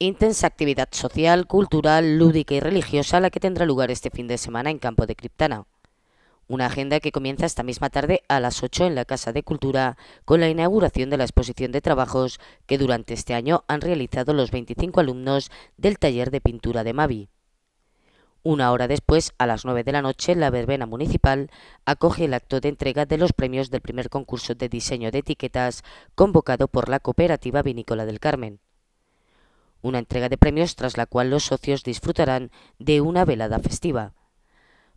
intensa actividad social, cultural, lúdica y religiosa la que tendrá lugar este fin de semana en Campo de Criptana. Una agenda que comienza esta misma tarde a las 8 en la Casa de Cultura con la inauguración de la exposición de trabajos que durante este año han realizado los 25 alumnos del taller de pintura de Mavi. Una hora después, a las 9 de la noche, la verbena municipal acoge el acto de entrega de los premios del primer concurso de diseño de etiquetas convocado por la cooperativa vinícola del Carmen una entrega de premios tras la cual los socios disfrutarán de una velada festiva.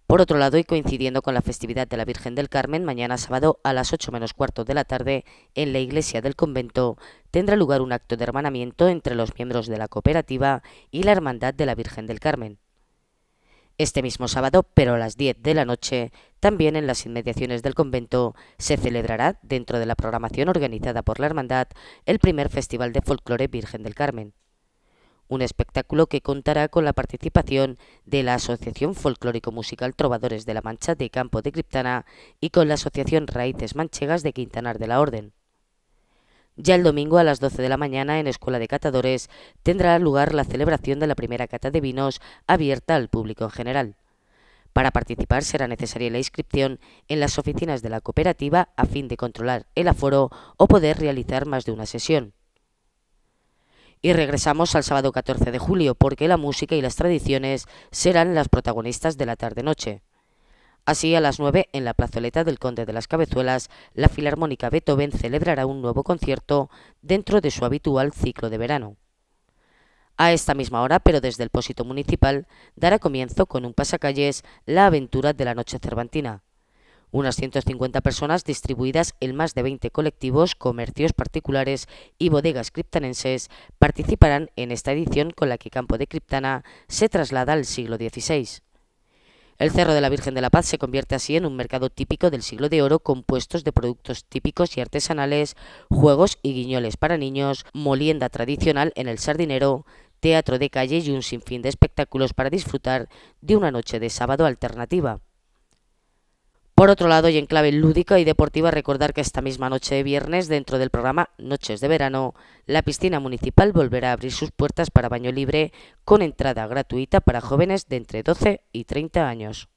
Por otro lado, y coincidiendo con la festividad de la Virgen del Carmen, mañana sábado a las 8 menos cuarto de la tarde, en la iglesia del convento, tendrá lugar un acto de hermanamiento entre los miembros de la cooperativa y la Hermandad de la Virgen del Carmen. Este mismo sábado, pero a las 10 de la noche, también en las inmediaciones del convento, se celebrará, dentro de la programación organizada por la Hermandad, el primer Festival de Folclore Virgen del Carmen un espectáculo que contará con la participación de la Asociación Folclórico Musical Trovadores de la Mancha de Campo de Criptana y con la Asociación Raíces Manchegas de Quintanar de la Orden. Ya el domingo a las 12 de la mañana en Escuela de Catadores tendrá lugar la celebración de la primera cata de vinos abierta al público en general. Para participar será necesaria la inscripción en las oficinas de la cooperativa a fin de controlar el aforo o poder realizar más de una sesión. Y regresamos al sábado 14 de julio, porque la música y las tradiciones serán las protagonistas de la tarde-noche. Así, a las 9, en la plazoleta del Conde de las Cabezuelas, la Filarmónica Beethoven celebrará un nuevo concierto dentro de su habitual ciclo de verano. A esta misma hora, pero desde el pósito municipal, dará comienzo con un pasacalles la aventura de la noche cervantina unas 150 personas distribuidas en más de 20 colectivos, comercios particulares y bodegas criptanenses participarán en esta edición con la que Campo de Criptana se traslada al siglo XVI. El Cerro de la Virgen de la Paz se convierte así en un mercado típico del siglo de oro compuestos de productos típicos y artesanales, juegos y guiñoles para niños, molienda tradicional en el sardinero, teatro de calle y un sinfín de espectáculos para disfrutar de una noche de sábado alternativa. Por otro lado, y en clave lúdica y deportiva, recordar que esta misma noche de viernes, dentro del programa Noches de Verano, la piscina municipal volverá a abrir sus puertas para baño libre con entrada gratuita para jóvenes de entre 12 y 30 años.